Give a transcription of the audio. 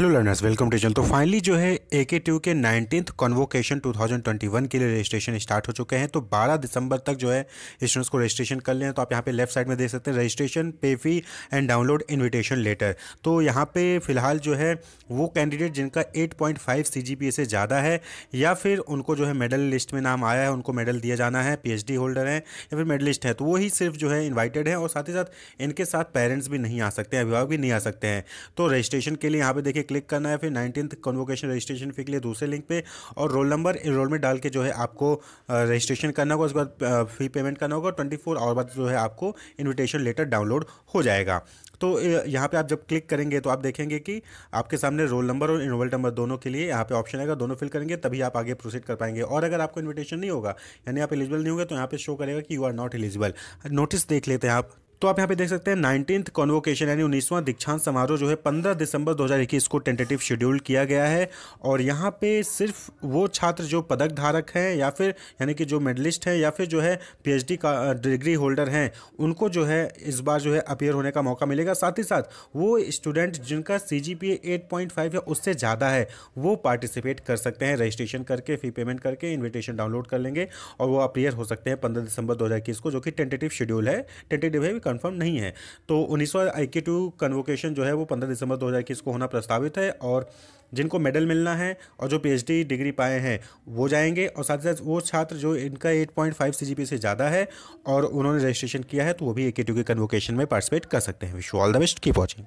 hello learners welcome to चल तो finally जो है ए के टू के नाइनटीन कॉन्वोकेशन वन के लिए रजिस्ट्रेशन स्टार्ट हो चुके हैं तो 12 दिसंबर तक जो है स्टूडेंट्स को रजिस्ट्रेशन कर लें तो आप यहाँ पे लेफ्ट साइड में देख सकते हैं रजिस्ट्रेशन पे fee and download invitation letter तो यहाँ पे फिलहाल जो है वो कैंडिडेट जिनका एट पॉइंट से ज़्यादा है या फिर उनको जो है मेडल लिस्ट में नाम आया है उनको मेडल दिया जाना है पी होल्डर हैं या फिर मेडलिस्ट हैं तो वही सिर्फ जो है इन्वाइटेड हैं और साथ ही साथ इनके साथ पेरेंट्स भी नहीं आ सकते अभिभावक भी नहीं आ सकते हैं तो रजिस्ट्रेशन के लिए यहाँ पर देखिए क्लिक करना है फिर नाइनटीन कन्वोकेशन रजिस्ट्रेशन फी के लिए दूसरे लिंक पे और रोल नंबर इनरोलमेंट डाल के जो है आपको रजिस्ट्रेशन करना होगा उसके बाद फी पेमेंट करना होगा ट्वेंटी फोर आवर बाद जो है आपको इन्विटेशन लेटर डाउनलोड हो जाएगा तो यहाँ पे आप जब क्लिक करेंगे तो आप देखेंगे कि आपके सामने रोल नंबर और इनरोल नंबर दोनों के लिए यहाँ पे ऑप्शन आएगा दोनों फिल करेंगे तभी आप आगे प्रोसीड कर पाएंगे और अगर आपको इन्विटेशन नहीं होगा यानी आप एलिजिबल नहीं होंगे तो यहाँ पे शो करेगा कि you are not eligible notice देख लेते हैं आप तो आप यहाँ पे देख सकते हैं नाइनटीन कॉन्वोकेशन यानी उन्नीसवां दीक्षांत समारोह जो है पंद्रह दिसंबर इक्कीस को टेंटेटिव शेड्यूल किया गया है और यहाँ पे सिर्फ वो छात्र जो पदक धारक हैं या फिर यानी कि जो मेडलिस्ट हैं या फिर जो है पीएचडी का डिग्री होल्डर हैं उनको जो है इस बार जो है अपेयर होने का मौका मिलेगा साथ ही साथ वो स्टूडेंट जिनका सी जी या उससे ज़्यादा है वो पार्टिसिपेट कर सकते हैं रजिस्ट्रेशन करके फ़ी पेमेंट करके इन्विटेशन डाउनलोड कर लेंगे और वो अपेयर हो सकते हैं पंद्रह दिसंबर दो को जो कि टेंटेटिव शेड्यूल है टेंटेटिव है कन्फर्म नहीं है तो उन्नीसवा आई के टू कन्वोकेशन जो है वो पंद्रह दिसंबर दो हज़ार इक्कीस को होना प्रस्तावित है और जिनको मेडल मिलना है और जो पीएचडी डिग्री पाए हैं वो जाएंगे और साथ ही साथ वो छात्र जो इनका 8.5 सीजीपीए से ज़्यादा है और उन्होंने रजिस्ट्रेशन किया है तो वो भी ए के कन्वोकेशन में पार्टिसिपेट कर सकते हैं विश ऑल द बेस्ट की वॉचिंग